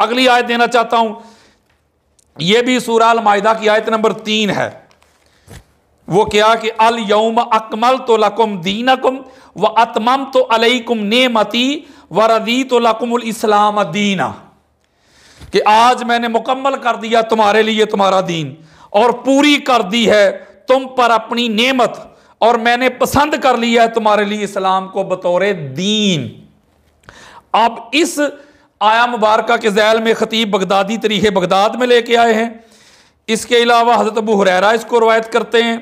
अगली आयत देना चाहता हूं यह भी सूराल माहिदा की आयत नंबर तीन है वो क्या कि अल यौम अकमल तो लकुम दीनकुम व अतमम तो ने मती व रदी तो लकुमुल इस्लाम दीना कि आज मैंने मुकम्मल कर दिया तुम्हारे लिए तुम्हारा दीन और पूरी कर दी है तुम पर अपनी नेमत और मैंने पसंद कर लिया है तुम्हारे लिए इस्लाम को बतौर दीन अब इस आया मुबारक के जैल में ख़तीब बगदादी तरीके बगदाद में लेके आए हैं इसके अलावा हज़रत अबू हुररा इसको रवायत करते हैं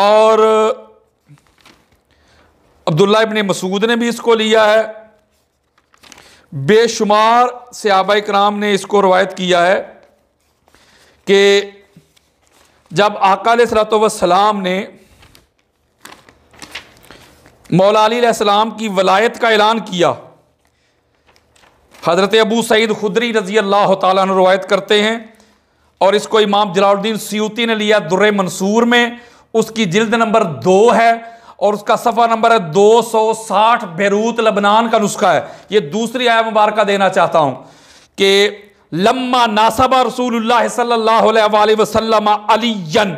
और अब्दुल्ला इबन मसूद ने भी इसको लिया है बेशुमार सहाबा कराम ने इसको रवायत किया है कि जब आकाल सलात वसलाम ने मौला अली की वलायत का ऐलान किया हज़रत अबू सईद खुदरी रज़ी अल्लाह तवायत करते हैं और इसको इमाम जलाउद्दीन सियूती ने लिया दुर मंसूर में उसकी जिल्द नंबर दो है और उसका सफ़ा नंबर है दो सौ साठ बैरूत लबनान का नुस्खा है ये दूसरी आया मुबारक देना चाहता हूँ कि लम्मा नासबा रसूल सल्ला वसलम अलियन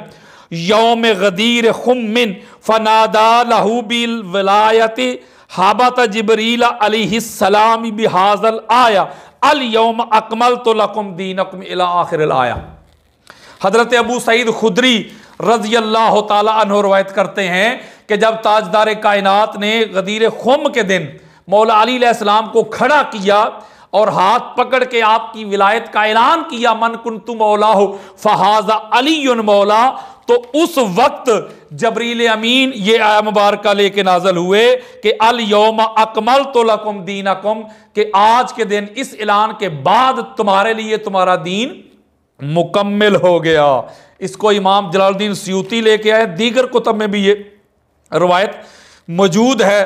योम गदीर खुमिन फ़नादा लहूबिल वलायती हाबत जबरीला अलैहिस्सलाम बिहाजल आया अल यौम अकमल तो लकुम दीनकुम आखिर आया हज़रत अबू सईद खुदरी रजी अल्लाह तवायत करते हैं कि जब ताजदार कायनात ने गदीर खुम के दिन मौला अलीसम को खड़ा किया और हाथ पकड़ के आपकी विलायत का ऐलान किया मन कुन तुम मौला हो फहाजा अली मौला तो उस वक्त जबरील अमीन ये आया मुबारक लेके नाजल हुए कि अल योम अकमल तो लकुम दीन अकुम कि आज के दिन इस ऐलान के बाद तुम्हारे लिए तुम्हारा दीन मुकम्मल हो गया इसको इमाम जलालुद्दीन सयूती लेके आए दीगर कुतब में भी ये रवायत मौजूद है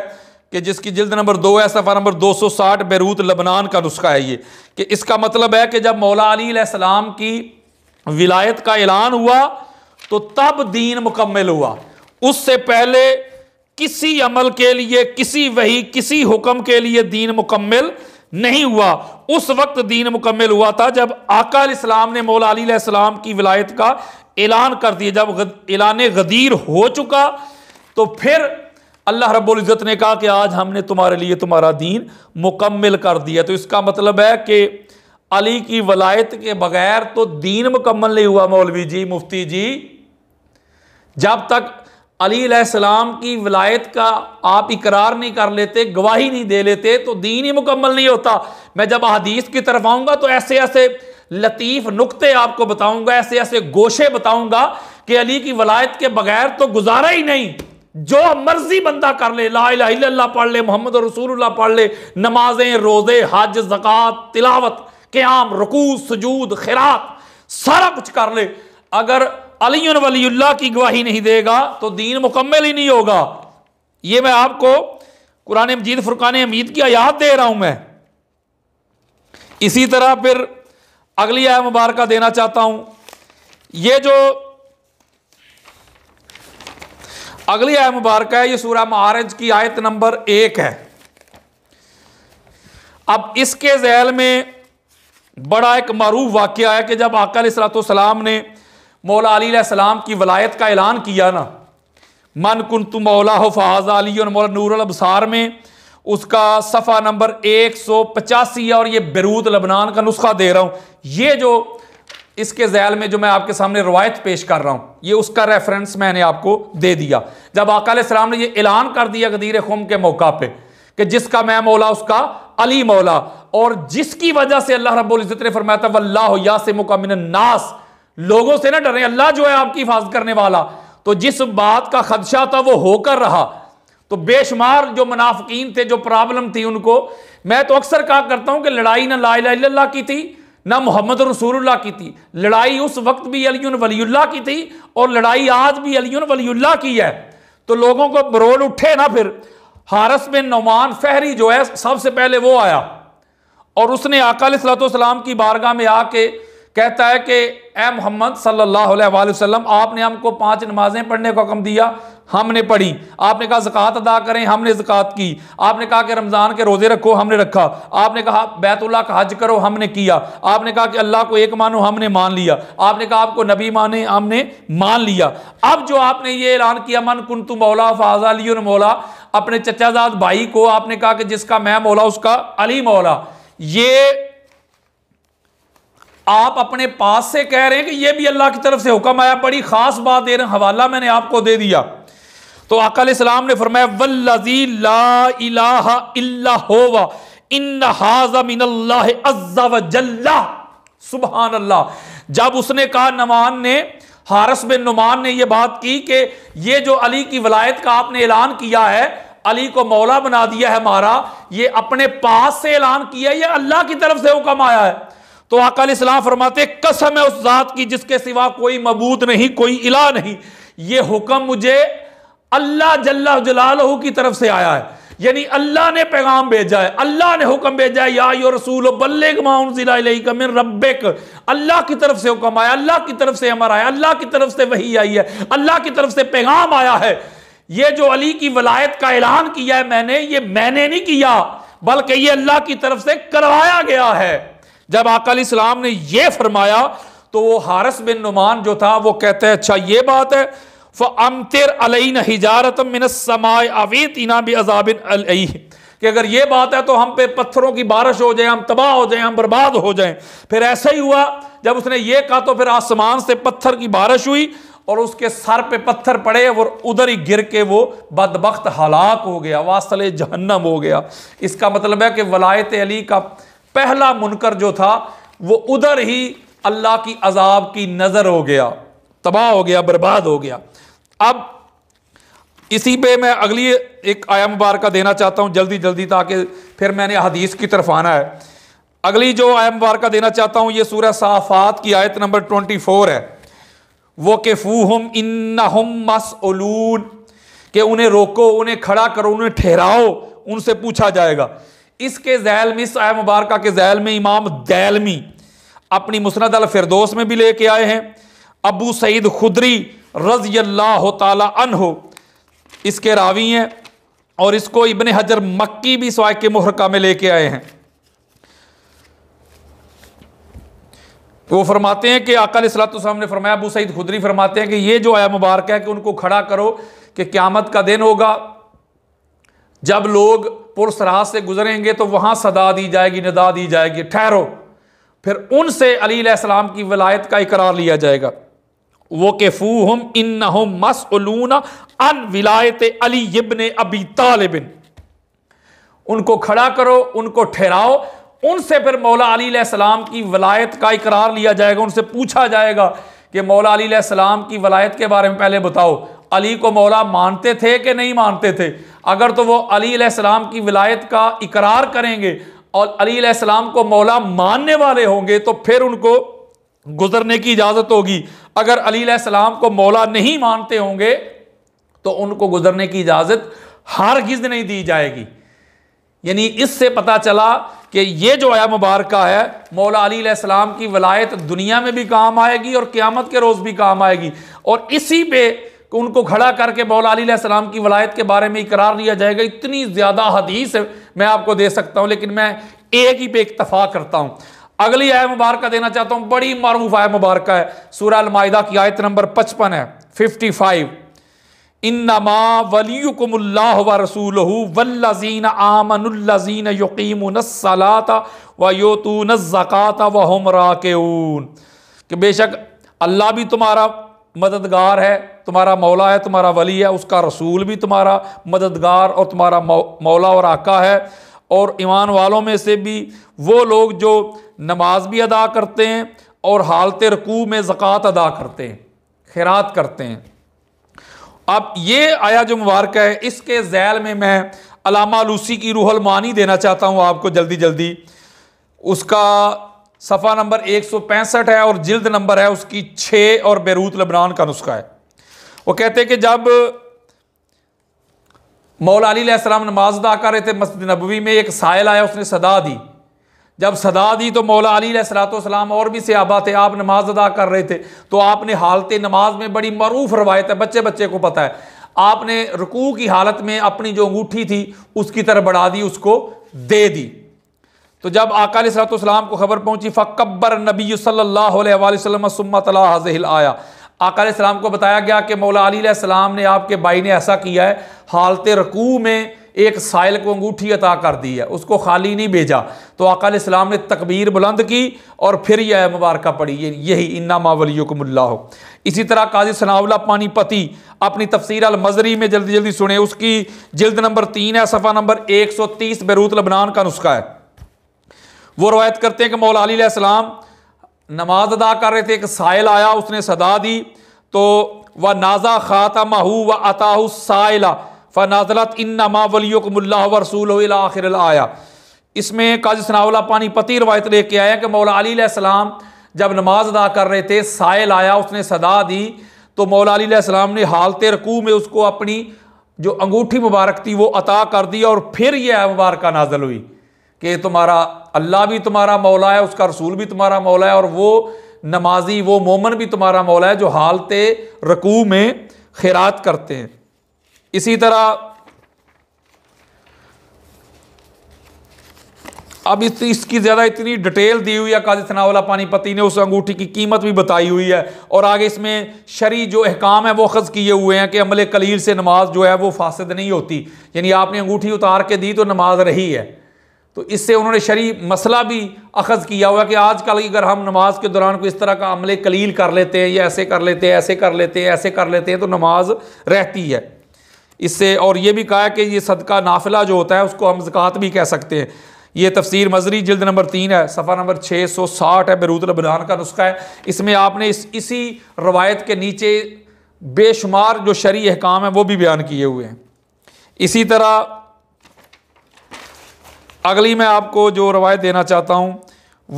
कि जिसकी जिल्द नंबर दो है सफ़ा नंबर 260 बैरूत लबनान का नुस्खा है ये कि इसका मतलब है कि जब मौला अली सलाम की विलायत का ऐलान हुआ तो तब दीन मुकम्मल हुआ उससे पहले किसी अमल के लिए किसी वही किसी हुक्म के लिए दीन मुकम्मल नहीं हुआ उस वक्त दीन मुकम्मल हुआ था जब आका इस्लाम ने मौला अलीसलाम की विलायत का ऐलान कर दिया जब ऐलान गदीर हो चुका तो फिर अल्लाह इज़्ज़त ने कहा कि आज हमने तुम्हारे लिए तुम्हारा दीन मुकम्मल कर दिया तो इसका मतलब है कि अली की वलायत के बगैर तो दीन मुकम्मल नहीं हुआ मौलवी जी मुफ्ती जी जब तक अली सलाम की विलायत का आप इकरार नहीं कर लेते गवाही नहीं दे लेते तो दीन ही मुकम्मल नहीं होता मैं जब अदीस की तरफ आऊँगा तो ऐसे ऐसे लतीफ़ नुकते आपको बताऊँगा ऐसे ऐसे गोशे बताऊँगा कि अली की वलायत के बगैर तो गुजारा ही नहीं जो मर्जी बंदा कर ले ला पढ़ ले मोहम्मद रसूलुल्लाह पढ़ ले नमाजें रोज़े हज ज़क़़त तिलावत क्याम रकू सजूद खिरात सारा कुछ कर ले अगर अली वली की गवाही नहीं देगा तो दीन मुकम्मल ही नहीं होगा ये मैं आपको कुरान मजीद फुरकान अमीद की आयात दे रहा हूं मैं इसी तरह फिर अगली आय मुबारक देना चाहता हूं ये जो अगली आय मुबारक है ये सूरह महारज की आयत नंबर एक है अब इसके जैल में बड़ा एक मरूफ वाक्य है कि जब आकल सलाम ने मौला अलीसम की वलायत का ऐलान किया ना मन कन तुम मौला हो फाज अली और मौला नूर अबसार में उसका सफ़ा नंबर एक सौ पचासी और ये बैरूत लबनान का नुस्खा दे रहा हूँ ये जो इसके जैल में जो मैं आपके सामने रवायत पेश कर रहा हूँ ये उसका रेफरेंस मैंने आपको दे दिया जब आकाम ने ये ऐलान कर दिया गदीर खुम के मौका पर कि जिसका मैं मौला उसका अली मौला और जिसकी वजह से अल्लाह रब्बुल ने फरमाया था वल्लाह यासिमुका नास लोगों से ना डरें अल्लाह जो है आपकी हिफाजत करने वाला तो जिस बात का खदशा था वो होकर रहा तो बेशुमार जो मुनाफिकीन थे जो प्रॉब्लम थी उनको मैं तो अक्सर कहा करता हूं कि लड़ाई ना ला की थी ना मोहम्मद रसूलुल्लाह की थी लड़ाई उस वक्त भी अली वलीउल्लाह की थी और लड़ाई आज भी अली वलीउल्लाह की है तो लोगों को बरोल उठे ना फिर हारस बिन नौमान फहरी जो है सबसे पहले वो आया और उसने अकाल सलाम की बारगाह में आके कहता है कि ए मोहम्मद सल्लल्लाहु अलैहि वसल्लम आपने हमको पांच नमाजें पढ़ने का हुक्म दिया हमने पढ़ी आपने कहा ज़क़़त अदा करें हमने ज़क़़त की आपने कहा कि रमज़ान के रोज़े रखो हमने रखा आपने कहा बैतुल्ला का हज करो हमने किया आपने कहा कि अल्लाह को एक मानो हमने मान लिया आपने कहा आपको नबी माने हमने मान लिया अब जो आपने ये ऐलान किया मन कुन तुम मौला फ़ाजा अली मौला अपने चचाजाद भाई को आपने कहा कि जिसका मैं मौला उसका अली मौला ये आप अपने पास से कह रहे हैं कि यह भी अल्लाह की तरफ से हुक्म आया बड़ी खास बात दे रहे हैं हवाला मैंने आपको दे दिया तो अकल इस्लाम ने फरमाया सुबह अल्लाह जब उसने कहा नमान ने हारस बिन नुमान ने यह बात की कि यह जो अली की वलायत का आपने ऐलान किया है अली को मौला बना दिया है हमारा ये अपने पास से ऐलान किया है यह अल्लाह की तरफ से हुक्म आया है तो अकाल इस्लाम फरमाते कसम है उस जात की जिसके सिवा कोई मबूद नहीं कोई इला नहीं ये हुक्म मुझे अल्लाह जल्ला जलालहु की तरफ से आया है यानी अल्लाह ने पैगाम भेजा है अल्लाह ने हुक्म भेजा है या यो रसूल बल्लेग माउन रब्बेक अल्लाह की तरफ से हुक्म आया अल्लाह की तरफ से अमर आया अल्लाह की तरफ से वही आई है अल्लाह की तरफ से पैगाम आया है ये जो अली की वलायत का ऐलान किया है मैंने ये मैंने नहीं किया बल्कि ये अल्लाह की तरफ से करवाया गया है जब आकल इस्लाम ने यह फरमाया तो वो हारस बिन नुमान जो था वो कहते हैं अच्छा ये बात है फ़मतर अलई नजारत मिनसमाय अवीत इना भी अजाबिन कि अगर ये बात है तो हम पे पत्थरों की बारिश हो जाए हम तबाह हो जाए हम बर्बाद हो जाए फिर ऐसा ही हुआ जब उसने ये कहा तो फिर आसमान से पत्थर की बारिश हुई और उसके सर पे पत्थर पड़े और उधर ही गिर के वो बदबخت हलाक हो गया वासल जहन्नम हो गया इसका मतलब है कि वलायत अली का पहला मुनकर जो था वो उधर ही अल्लाह की अजाब की नज़र हो गया तबाह हो गया बर्बाद हो गया अब इसी पे मैं अगली एक आया मुबारक देना चाहता हूं जल्दी जल्दी ताकि फिर मैंने हदीस की तरफ आना है अगली जो आया मुबारक देना चाहता हूँ ये सूर्य साफात की आयत नंबर ट्वेंटी फोर है वो के फ़ूहम इन्ना हम मसलून के उन्हें रोको उन्हें खड़ा करो उन्हें ठहराओ उनसे पूछा जाएगा इसके जैल में साय मुबारक के जैल में इमाम दैलमी अपनी मुसनद अल फिरदोस में भी लेके आए हैं अबू सईद खुदरी रजी अल्लाह तहो इसके रावी हैं और इसको इबन हजर मक्की भी सवाय के मुहरका में लेके आए हैं वो फरमाते हैं कि अकल इसलाम ने फरमाया अबू सईद खुदरी फरमाते हैं कि ये जो आया मुबारक है कि उनको खड़ा करो कि क़्यामत का दिन होगा जब लोग पुलिस राह से गुजरेंगे तो वहां सदा दी जाएगी नदा दी जाएगी ठहरो फिर उनसे अलीसलाम की वलायत का इकरार लिया जाएगा वो के हम इन उलूना अन विलायत अली इबन अबी तालिबिन उनको खड़ा करो उनको ठहराओ उनसे फिर मौला अलीसलाम की वलायत का इकरार लिया जाएगा उनसे पूछा जाएगा कि मौला अलीसलाम की वलायत के बारे में पहले बताओ अली को मौला मानते थे कि नहीं मानते थे अगर तो वो अली की विलायत का इकरार करेंगे और अली को मौला मानने वाले होंगे तो फिर उनको गुजरने की इजाज़त होगी अगर अली को मौला नहीं मानते होंगे तो उनको गुजरने की इजाज़त हर गिज नहीं दी जाएगी यानी इससे पता चला कि ये जो आया मुबारक है मौला अली की वलायत दुनिया में भी काम आएगी और क़्यामत के रोज़ भी काम आएगी और इसी पे कि उनको खड़ा करके मौलाम की वलायत के बारे में इकरार लिया जाएगा इतनी ज़्यादा हदीस मैं आपको दे सकता हूँ लेकिन मैं एक ही पे इतफा करता हूँ अगली आय मुबारक देना चाहता हूँ बड़ी मरूफ आय मुबारक है सूर्य अलमायदा की आयत नंबर पचपन है फिफ्टी फाइव इन नमा वली व रसूल वल्लिन आमनजीन यकीम सला व यो योतून ज़क़ाता व के ऊन कि बेशक अल्लाह भी तुम्हारा मददगार है तुम्हारा मौला है तुम्हारा वली है उसका रसूल भी तुम्हारा मददगार और तुम्हारा मौला और आका है और ईमान वालों में से भी वो लोग जो नमाज भी अदा करते हैं और हालत रकू में ज़क़़त अदा करते हैं खैरात करते हैं अब ये आया जो मुबारक है इसके जैल में मैं अलामा लूसी की रूहल मानी देना चाहता हूँ आपको जल्दी जल्दी उसका सफ़ा नंबर पैंसठ है और जिल्द नंबर है उसकी छः और बैरूत लबनान का नुस्खा है वो कहते हैं कि जब मौला अलीसम नमाज अदा कर रहे थे मस्जिद नबवी में एक सायल आया उसने सदा दी जब सदा दी तो मौला अलीसलाम और भी सहाबा थे आप नमाज अदा कर रहे थे तो आपने हालत नमाज में बड़ी मरूफ रवायत है बच्चे बच्चे को पता है आपने रुकू की हालत में अपनी जो अंगूठी थी उसकी तरह बढ़ा दी उसको दे दी तो जब आकाल सलाम को खबर पहुंची फ़कबर नबी सल्ला वसलम सुम्मत आया आकार सलाम को बताया गया कि मौला अलीसम ने आपके भाई ने ऐसा किया है हालत रकू में एक साइल को अंगूठी अता कर दी है उसको खाली नहीं भेजा तो अकाल इस्लाम ने तकबीर बुलंद की और फिर यह मुबारक पड़ी ये यही इन्ना मावली हो इसी तरह काजी पानी पानीपति अपनी तफसीर अल मजरी में जल्दी जल्दी सुने उसकी जल्द नंबर तीन है सफ़ा नंबर एक सौ तीस बैरूत लबनान का नुस्खा है वो रवायत करते हैं कि मौला अलीसम नमाज अदा कर रहे थे एक साइल आया उसने सदा दी तो व नाजा खाता माहू व अताह साइला फ़ नाजलत इन नमा वलीकमल्ला रसूल आखिर आया इसमें काज सनावला पानी पति रवायत लेके आया कि मौला अलीसम जब नमाज अदा कर रहे थे साइल आया उसने सदा दी तो मौला अलीसम ने हालत रकू में उसको अपनी जो अंगूठी मुबारक थी वो अता कर दी और फिर यह मुबारक नाजल हुई कि तुम्हारा अल्लाह भी तुम्हारा मौला है उसका रसूल भी तुम्हारा मौला है और वो नमाजी वो मोमन भी तुम्हारा मौला है जो हालत रकू में खैरात करते हैं इसी तरह अब इस इसकी ज़्यादा इतनी डिटेल दी हुई है काजी सनावला पानीपति ने उस अंगूठी की कीमत भी बताई हुई है और आगे इसमें शरी जो अहकाम है वो खज़ किए हुए हैं कि अमले कलील से नमाज जो है वो फासद नहीं होती यानी आपने अंगूठी उतार के दी तो नमाज रही है तो इससे उन्होंने शरी मसला भी अखज़ किया हुआ कि आजकल अगर हम नमाज के दौरान कोई इस तरह का अमले कलील कर लेते हैं या ऐसे कर लेते हैं ऐसे कर लेते हैं ऐसे कर लेते हैं तो नमाज रहती है इससे और ये भी कहा है कि ये सदका नाफिला जो होता है उसको हम ज़क़ात भी कह सकते हैं ये तफसीर मजरी जल्द नंबर तीन है सफ़ा नंबर छः सौ साठ है बरूतलबनान का नुस्खा है इसमें आपने इस इसी रवायत के नीचे बेशुमार जो शरी अहकाम है वो भी बयान किए हुए हैं इसी तरह अगली मैं आपको जो रवायत देना चाहता हूँ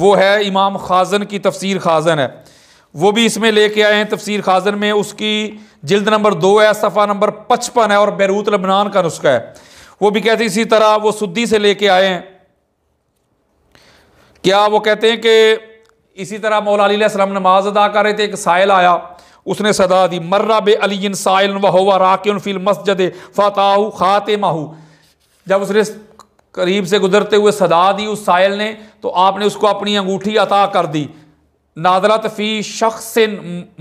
वो है इमाम खाजन की तफसीर खाजन है वो भी इसमें लेके आए हैं तफसीर खाजन में उसकी जिल्द नंबर दो है सफ़ा नंबर पचपन है और बैरूत लबनान का नुस्खा है वो भी कहते हैं इसी तरह वो सुद्दी से लेके आए हैं क्या वो कहते हैं कि इसी तरह मौला नमाज अदा कर रहे थे एक साइल आया उसने सदा दी मर्रा बे अली साइल वह राकिन फिल मस्जिद फ़ाताहू ख़ाते माहू जब उसने करीब से गुजरते हुए सदा दी उस साइल ने तो आपने उसको अपनी अंगूठी अता कर दी नादरत फ़ी शख्सिन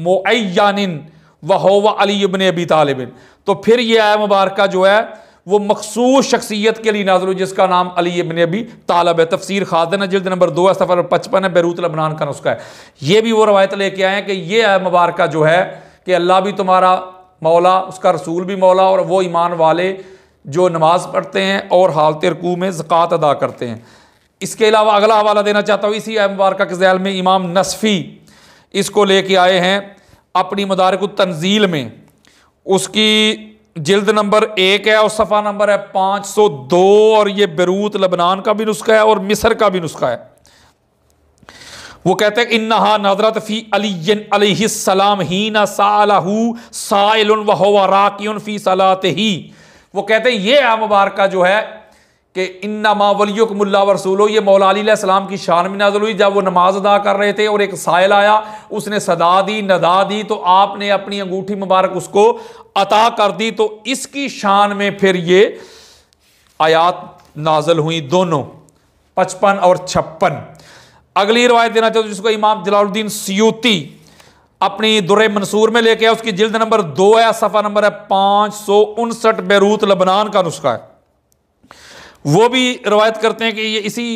मोयानिन वहोवा अली इबन अबी तालिबिन तो फिर ये आया मुबारक जो है वो मखसूस शख्सियत के लिए नाजर जिसका नाम अली इबन अबी तालब है तफसीर खादन है जल्द नंबर दो है सफ़र पचपन है बैरूत लबनान का नुस्खा है ये भी वो रवायत लेके आए हैं कि ये आया मुबारक जो है कि अल्लाह भी तुम्हारा मौला उसका रसूल भी मौला और वो ईमान वाले जो नमाज़ पढ़ते हैं और हालत रकू में ज़क़़त अदा करते हैं इसके अलावा अगला हवाला देना चाहता हूँ इसी मुबारक के जैल में इमाम नसफ़ी इसको लेके आए हैं अपनी मदारक तंजील में उसकी जल्द नंबर एक है और सफ़ा नंबर है पाँच सौ दो और ये बरूत लबनान का भी नुस्खा है और मिसर का भी नुस्खा है वो कहते हैं इन्ना नजरत फ़ी अलीसलाम ही ना साहू साइल वहवा फ़ी सलात ही वो कहते हैं ये आ मुबारक जो है कि इन्ना माँ वलियो को मुल्ला रसूलो ये मौलाम की शान में नाजल हुई जब वो नमाज अदा कर रहे थे और एक साइल आया उसने सदा दी नदा दी तो आपने अपनी अंगूठी मुबारक उसको अता कर दी तो इसकी शान में फिर ये आयात नाजल हुई दोनों पचपन और छप्पन अगली रवायत देना चाहते जिसको इमाम जलाउद्दीन सियूती अपनी दुरे मंसूर में लेके आया उसकी जिल्द नंबर दो है सफ़ा नंबर है पांच सौ उनसठ बैरूत लबनान का नुस्खा है वो भी रवायत करते हैं कि ये इसी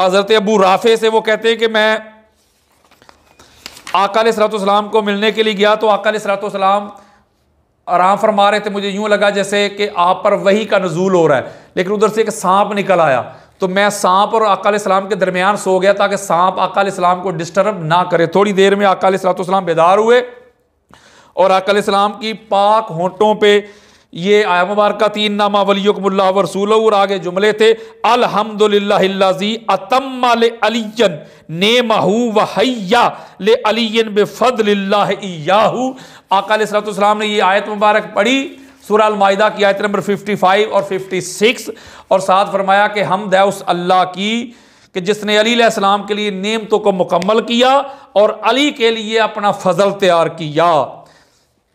हज़रत अबू राफे से वो कहते हैं कि मैं आकाल सलातम को मिलने के लिए गया तो आकाल सलातम आराम फरमा रहे थे मुझे यूं लगा जैसे कि आप पर वही का नजूल हो रहा है लेकिन उधर से एक सांप निकल आया तो मैं सांप और अकाल इस्लाम के दरमियान सो गया ताकि सांप अकाल इस्लाम को डिस्टर्ब ना करे थोड़ी देर में अकाल अकाम बेदार हुए और अकाल इस्लाम की पाक होंठों पे ये आया मुबारक तीन नामा वलीकमल्ला रसूल और आगे जुमले थे अलहमदिल्लाजी अतम अलियन ने महू वहैया ले अलियन बेफदल याहू अकाम ने ये आयत मुबारक पढ़ी सूर की आयत नंबर 55 और 56 और साथ फरमाया कि हम दया उस अल्लाह की कि जिसने अली के लिए नेमतों को मुकम्मल किया और अली के लिए अपना फजल तैयार किया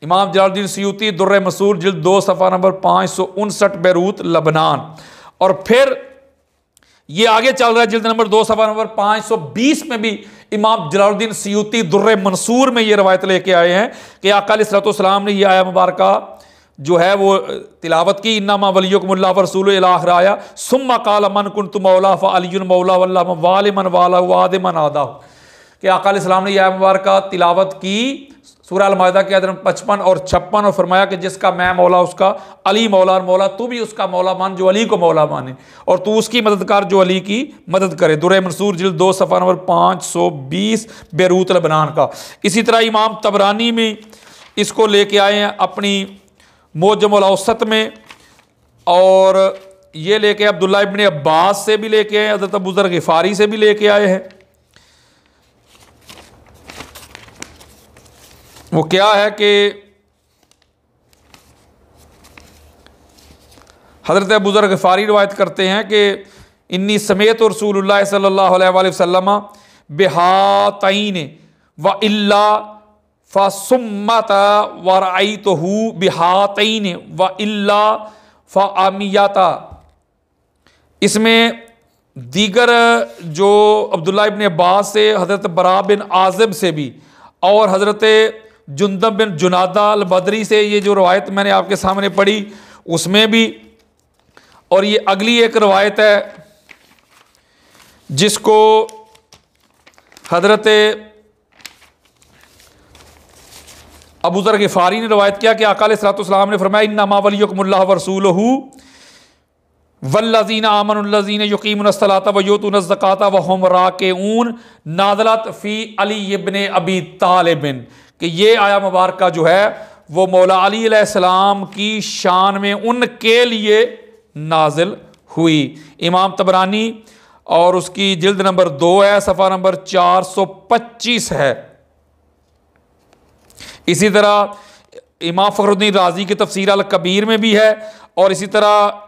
इमाम जलाद्दीन सयूती दुर्र मसूर जल्द दो सफ़ा नंबर पाँच सौ उनसठ बैरूत लबनान और फिर ये आगे चल रहा है जिल्द नंबर दो सफ़ा नंबर पाँच सौ बीस में भी इमाम जलाद्दीन सयूती दुर्र मंसूर में ये रवायत लेके आए हैं कि अकाल सलाम ने यह आया मुबारक जो है वो तिलावत की इन्ना वलीकमल्ला रसूल आया सुम्मा काल मन कुन तुम मौला अली मौला वल्ला वाल मन वाला वाद मन आदा कि अकाल इस्लाम ने यह मुबारक तिलावत की सूर्य के अदर पचपन और छप्पन और फरमाया कि जिसका मैं मौला उसका अली मौला मौला तू भी उसका मौला मान जो अली को मौला माने और तू उसकी मददगार जो अली की मदद करे दुर मंसूर जिल दो सफ़ा नंबर पाँच सौ बीस बैरूत लबनान का इसी तरह इमाम तबरानी में इसको लेके आए हैं अपनी मौजमलावसत में और ये लेके अब्दुल्ला इबन अब्बास से भी लेके आए हजरत बुजुर्ग गफ़ारी से भी लेके आए हैं वो क्या है कि हज़रत बुजुर्ग गफ़ारी रवायत करते हैं कि इन्नी समेत रसूल सल्ला वसम बेहातन व अल्ला व वरई तो हु बिहातन व अल्ला आमियाता इसमें दीगर जो अब्दुल्ला इबन अब्बास से हज़रत बरा बिन आज़म से भी और हज़रत जुंदम बिन जुनादा अल बदरी से ये जो रवायत मैंने आपके सामने पढ़ी उसमें भी और ये अगली एक रवायत है जिसको हज़रत अबू ज़र गफ़ारी ने रवायत किया कि अकाल सलाम ने फरमाया इन्ना मावलीकमल्ला वरसूल वल्लजीन आमनजीन यकीमसलाता व योतन ज़क़ाता व हमरा के ऊन नाजलत फ़ी अली इबन अबी तालिबिन कि ये आया मुबारक जो है वो मौला अलीसम की शान में उनके लिए नाजिल हुई इमाम तबरानी और उसकी जल्द नंबर दो है सफ़ा नंबर चार सौ पच्चीस है इसी तरह इमाम फ़खरुद्दीन राजी की तफसीर अल कबीर में भी है और इसी तरह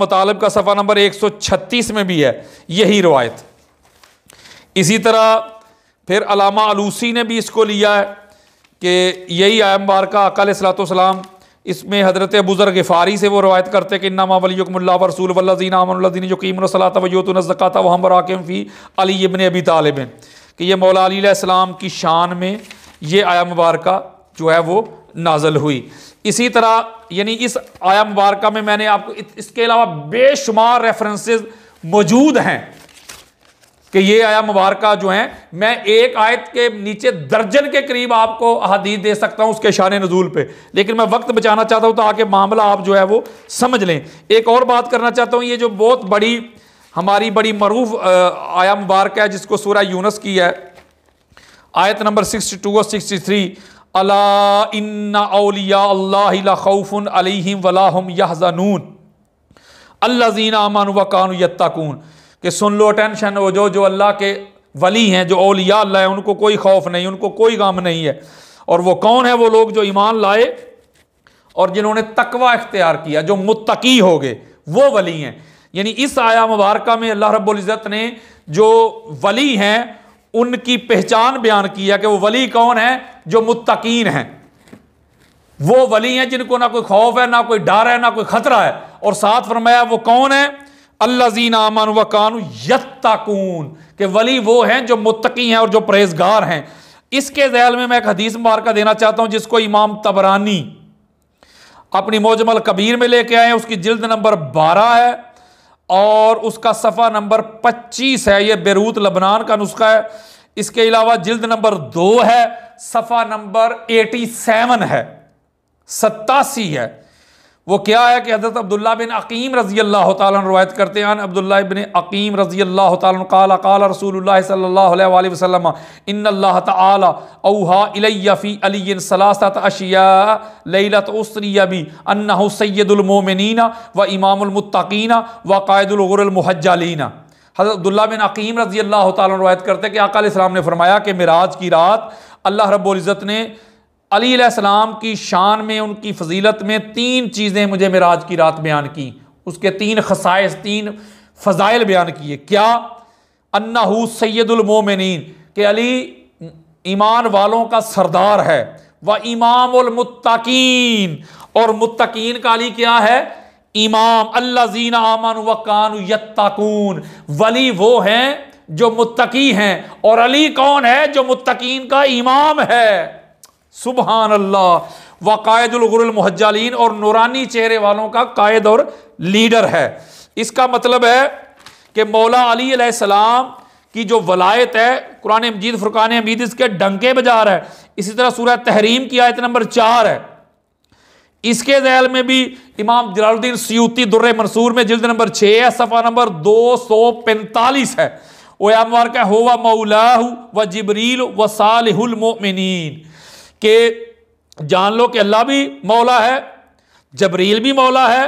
मतालब का सफ़ा नंबर एक सौ छत्तीस में भी है यही रवायत इसी तरह फिर अलामा अलूसी ने भी इसको लिया है कि यही आयम बार का अकाल सलातम इसमें हज़रत अबूज़र गफ़ारी से वो रवायत करते कि इन्ना वलीकमल्ला रसूल वल्लिन अमन यकीम सलात वयोतनज़क़ाता वहम बराकम फ़ी अली इबन अबी तालिब कि ये मौला अलीसम की शान में ये आया मुबारक जो है वो नाजल हुई इसी तरह यानी इस आया मुबारक में मैंने आपको इसके अलावा बेशुमार रेफरेंसेस मौजूद हैं कि ये आया मुबारक जो हैं मैं एक आयत के नीचे दर्जन के करीब आपको अहादीत दे सकता हूँ उसके शान नजूल पे लेकिन मैं वक्त बचाना चाहता हूँ तो आके मामला आप जो है वो समझ लें एक और बात करना चाहता हूँ ये जो बहुत बड़ी हमारी बड़ी मरूफ आया मुबारक है जिसको सूर्य यूनस की है आयत नंबर 62 और 63 अला इन्ना औलिया अल्लाह खौफुन अलैहिम वलाहम यहजनून अल्लाजीना अमन वकान यत्ताकून कि सुन लो टेंशन हो जो जो अल्लाह के वली हैं जो औलिया अल्लाह है उनको कोई खौफ नहीं उनको कोई गम नहीं है और वो कौन है वो लोग जो ईमान लाए और जिन्होंने तकवा इख्तियार किया जो मुत्तकी हो गए वो वली हैं यानी इस आया मुबारका में अल्लाह रब्बुल इज़्ज़त ने जो वली हैं उनकी पहचान बयान किया कि वो वली कौन है जो मुत्तकीन हैं वो वली हैं जिनको ना कोई खौफ है ना कोई डर है ना कोई ख़तरा है और साथ फरमाया वो कौन है अल्लाह जीन आमन व कानू यत्ताकून के वली वो हैं जो मुत्तकी हैं और जो परहेजगार हैं इसके जैल में मैं एक हदीस मार्का देना चाहता हूँ जिसको इमाम तबरानी अपनी मोजमल कबीर में लेके आए उसकी जिल्द नंबर बारह है और उसका सफ़ा नंबर 25 है ये बेरूत लबनान का नुस्खा है इसके अलावा जिल्द नंबर दो है सफ़ा नंबर 87 है सत्तासी है वो क्या है कि हज़रत अब्दुल्ला बिन अकीम रज़ी अल्लाह तवायत करते हैं अब्दुल्ला बिन अकीम रज़ी अल्लाह तला कल रसूल सल वसम इन अल्लाह तहा इलफ़ी सलासत अशिया लत उसरीबी अन्ना सैदुलमोमिन व इमामुलमतकीना व कायदुलगुरमहजालीना हज़रत अब्दुल्ला बिन अकीम रज़ी अल्लाह तवायत करते हैं कि आकाम ने फरमाया कि मराज की रात अल्लाह रबुल्ज़त ने अली सलाम की शान में उनकी फजीलत में तीन चीज़ें मुझे मराज की रात बयान की उसके तीन खसाइस तीन फ़जाइल बयान किए क्या अन्नाहू सैदुलमोमिन के अली ईमान वालों का सरदार है व इमामकिन और मुतकीन का अली क्या है इमाम अल्ला आमन व कानू वली वो हैं जो मुतकी हैं और अली कौन है जो मुत्तकीन का इमाम है सुबहान अल्लाह वक़ायदुलगुरमहजालीन और नूरानी चेहरे वालों का कायद और लीडर है इसका मतलब है कि मौला अली सलाम की जो वलायत है कुरान मजीद फ़ुरक़ान हमीद इसके डंके बजा रहा है इसी तरह सूरह तहरीम की आयत नंबर चार है इसके जैल में भी इमाम जलालुद्दीन सयूती दुर्र मंसूर में जिल्द नंबर छः है सफ़ा नंबर दो सौ पैंतालीस है ओयामार का होवा मऊलाह व जबरील व सालहुलमोमिन कि जान लो कि अल्लाह भी मौला है जबरील भी मौला है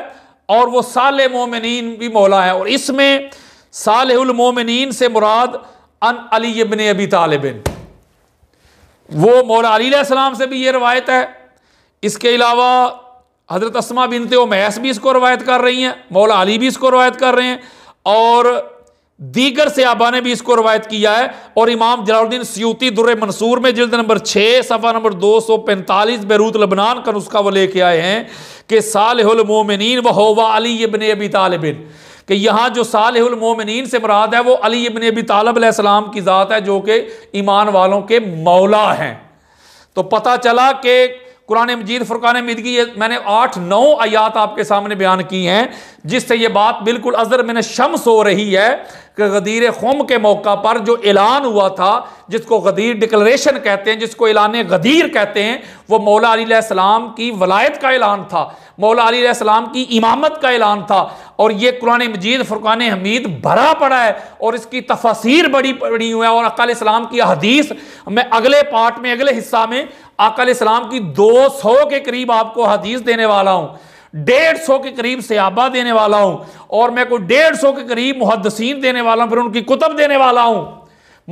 और वो साल मोमिन भी मौला है और इसमें सालमोमिन से मुराद अन अली बन अबी तालबिन वो मौला अलीसम से भी ये रवायत है इसके अलावा हज़रत असमा बिनते मैस भी इसको रवायत कर रही हैं मौला अली भी इसको रवायत कर रहे हैं और दीगर से आबा ने भी इसको रवायत किया है और इमाम जलाउद्दीन सयूती दुर मंसूर में जल्द नंबर छः सफ़ा नंबर दो सौ पैंतालीस बैरूत लबनान का नुस्खा वो लेके आए हैं कि सालमोमिन व होवा अली इबन अबी तालबिन कि यहाँ जो सालमोमिन से मुराद है वो अली इबन अबी तालब की ज़ात है जो कि ईमान वालों के मौला हैं तो पता चला कि कुरान मजीद फुरकान मीद की ये मैंने आठ नौ आयात आपके सामने बयान की हैं जिससे ये बात बिल्कुल अजर मैंने शम्स हो रही है कि गदीर खुम के मौका पर जो ऐलान हुआ था जिसको गदीर डिक्लेशन कहते हैं जिसको ऐलान गदीर कहते हैं वो मौला अलीसम की वलायत का ऐलान था मौला अलीसम की इमामत का ऐलान था और ये कुरान मजीद फुरक़ान हमीद भरा पड़ा है और इसकी तफसीर बड़ी पड़ी हुई है और अकाल इस्लाम की हदीस मैं अगले पार्ट में अगले हिस्सा में आकल इस्लाम की 200 के करीब आपको हदीस देने वाला हूँ डेढ़ सौ के करीब सयाबा देने वाला हूँ और मैं कोई डेढ़ सौ के करीब मुहदसिन देने वाला हूँ फिर उनकी कुतब देने वाला हूँ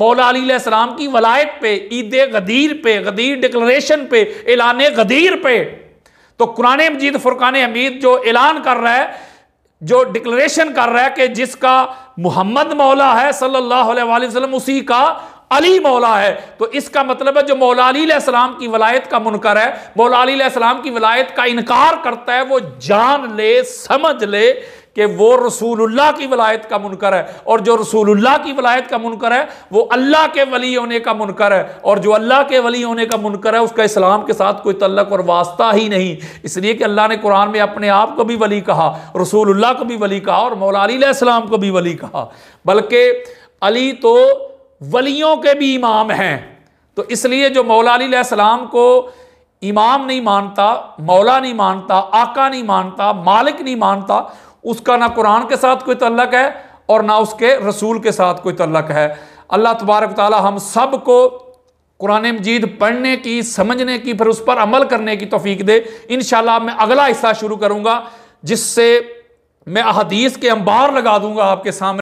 मौला अलीसम की वलायत पे ईद गदीर पे गदीर डिक्लेशन पे एलान गदीर पे तो कुरान मजीद फुरकान हमीद जो ऐलान कर रहा है जो डिक्लेरेशन कर रहा है कि जिसका मोहम्मद मौला है सल्लल्लाहु अलैहि वसल्लम उसी का अली मौला है तो इसका मतलब है जो मौला अलीसलाम की वलायत का मुनकर है मौला अलीसलाम की वलायत का इनकार करता है वो जान ले समझ ले कि वो रसूलुल्लाह की वलायत का मुनकर है और जो रसूलुल्लाह की वलायत का मुनकर है वो अल्लाह के वली होने का मुनकर है और जो अल्लाह के वली होने का मुनकर है उसका इस्लाम के साथ कोई तल्लक और वास्ता ही नहीं इसलिए कि अल्लाह ने कुरान में अपने आप को भी वली कहा रसूलुल्लाह को भी वली कहा और मौला को भी वली कहा बल्कि अली तो वलियों के भी इमाम हैं तो इसलिए जो मौला सलाम को इमाम नहीं मानता मौला नहीं मानता आका नहीं मानता मालिक नहीं मानता उसका ना कुरान के साथ कोई तल्लक है और ना उसके रसूल के साथ कोई तल्लक है अल्लाह तबारक ताली हम सब को कुरान मजीद पढ़ने की समझने की फिर उस पर अमल करने की तोफीक दे इन मैं अगला हिस्सा शुरू करूँगा जिससे मैं अहदीस के अंबार लगा दूंगा आपके सामने